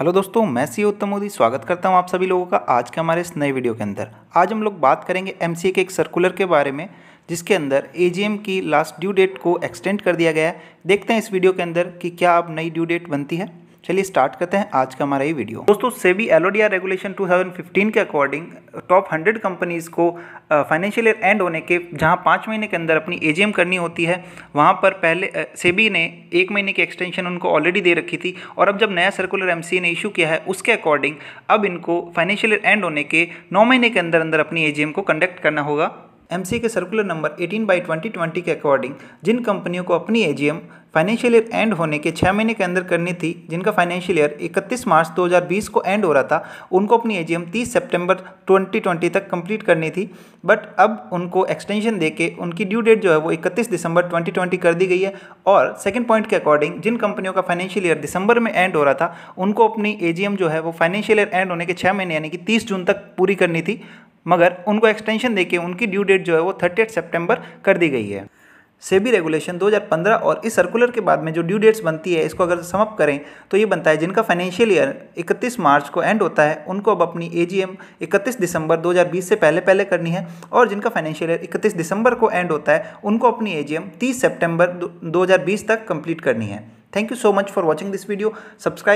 hello दोस्तों मैं सी उत्तम मोदी स्वागत करता हूं आप सभी लोगों का आज के हमारे इस नए वीडियो के अंदर आज हम लोग बात करेंगे एम के एक सर्कुलर के बारे में जिसके अंदर ए की लास्ट ड्यू डेट को एक्सटेंड कर दिया गया है देखते हैं इस वीडियो के अंदर कि क्या अब नई ड्यू डेट बनती है चलिए स्टार्ट करते हैं आज का हमारा ये वीडियो दोस्तों सेबी ओडिया रेगुलेशन 2015 के अकॉर्डिंग टॉप 100 कंपनीज को फाइनेंशियल ईयर एंड होने के जहां पाँच महीने के अंदर अपनी एजीएम करनी होती है वहां पर पहले uh, सेबी ने एक महीने की एक्सटेंशन उनको ऑलरेडी दे रखी थी और अब जब नया सर्कुलर एम ने इशू किया है उसके अकॉर्डिंग अब इनको फाइनेंशियल ईयर एंड होने के नौ महीने के अंदर अंदर अपनी ए को कंडक्ट करना होगा एमसी के सर्कुलर नंबर 18 बाई 2020 के अकॉर्डिंग जिन कंपनियों को अपनी एजीएम फाइनेंशियल ईयर एंड होने के छः महीने के अंदर करनी थी जिनका फाइनेंशियल ईयर 31 मार्च 2020 को एंड हो रहा था उनको अपनी एजीएम 30 सितंबर 2020 तक कंप्लीट करनी थी बट अब उनको एक्सटेंशन देके उनकी ड्यू डेट जो है वो 31 दिसंबर 2020 कर दी गई है और सेकेंड पॉइंट के अकॉर्डिंग जिन कंपनियों का फाइनेंशियल ईयर दिसंबर में एंड हो रहा था उनको अपनी ए जो है वो फाइनेंशियल ईयर एंड होने के छः महीने यानी कि तीस जून तक पूरी करनी थी मगर उनको एक्सटेंशन देके उनकी ड्यू डेट जो है वो थर्टी सितंबर कर दी गई है सेबी रेगुलेशन 2015 और इस सर्कुलर के बाद में जो ड्यू डेट्स बनती है इसको अगर समअप करें तो ये बनता है जिनका फाइनेंशियल ईयर 31 मार्च को एंड होता है उनको अब अपनी ए जी एम इकतीस दिसंबर 2020 से पहले पहले करनी है और जिनका फाइनेंशियल ईयर 31 दिसंबर को एंड होता है उनको अपनी ए जी एम तीस सेप्टेम्बर दो तक कंप्लीट करनी है thank you so much for watching this video subscribe